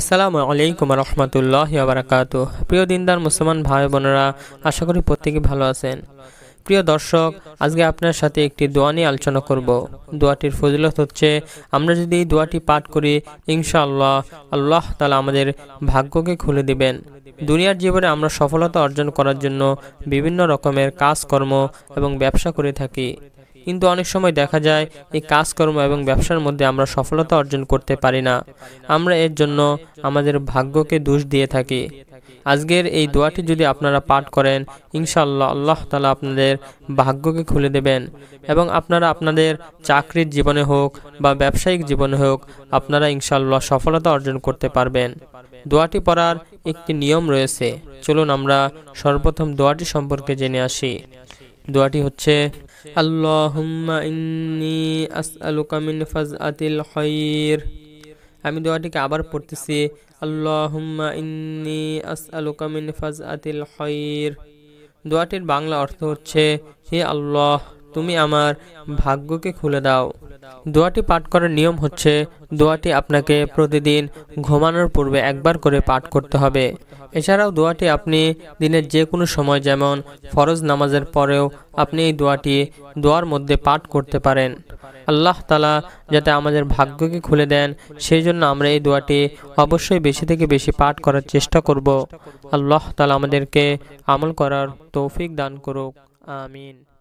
আসসালামু আলাইকুম রহমতুল্লাহ আবরাকাত প্রিয় দিনদার মুসলমান ভাই বোনেরা আশা করি প্রত্যেকে ভালো আছেন প্রিয় দর্শক আজকে আপনার সাথে একটি দোয়া নিয়ে আলোচনা করব দোয়াটির ফজিলত হচ্ছে আমরা যদি এই দোয়াটি পাঠ করি আল্লাহ আল্লাহ তালা আমাদের ভাগ্যকে খুলে দিবেন দুনিয়ার জীবনে আমরা সফলতা অর্জন করার জন্য বিভিন্ন রকমের কাজকর্ম এবং ব্যবসা করে থাকি কিন্তু অনেক সময় দেখা যায় এই কাজকর্ম এবং ব্যবসার মধ্যে আমরা সফলতা অর্জন করতে পারি না আমরা এর জন্য আমাদের ভাগ্যকে দোষ দিয়ে থাকি আজকের এই দোয়াটি যদি আপনারা পাঠ করেন ইনশাল্লাহ আল্লাহ তালা আপনাদের ভাগ্যকে খুলে দেবেন এবং আপনারা আপনাদের চাকরির জীবনে হোক বা ব্যবসায়িক জীবনে হোক আপনারা ইনশাল্লাহ সফলতা অর্জন করতে পারবেন দোয়াটি পড়ার একটি নিয়ম রয়েছে চলুন আমরা সর্বপ্রথম দোয়াটি সম্পর্কে জেনে আসি দোয়াটি হচ্ছে আল্লাহুম্মা ইন্নি আসআলুকা মিন ফাজআতিল খায়র আমি দোয়াটিকে আবার পড়তেছি আল্লাহুম্মা ইন্নি আসআলুকা মিন ফাজআতিল খায়র দোয়াটির বাংলা অর্থ হচ্ছে হে আল্লাহ তুমি আমার ভাগ্যকে খুলে দাও দোয়াটি পাঠ করার নিয়ম হচ্ছে দোয়াটি আপনাকে প্রতিদিন ঘুমানোর পূর্বে একবার করে পাঠ করতে হবে এছাড়াও দোয়াটি আপনি দিনের যে কোনো সময় যেমন ফরজ নামাজের পরেও আপনি এই দোয়াটি দোয়ার মধ্যে পাঠ করতে পারেন আল্লাহ তালা যাতে আমাদের ভাগ্যকে খুলে দেন সেই জন্য আমরা এই দোয়াটি অবশ্যই বেশি থেকে বেশি পাঠ করার চেষ্টা করব আল্লাহ তালা আমাদেরকে আমল করার তৌফিক দান করুক আমিন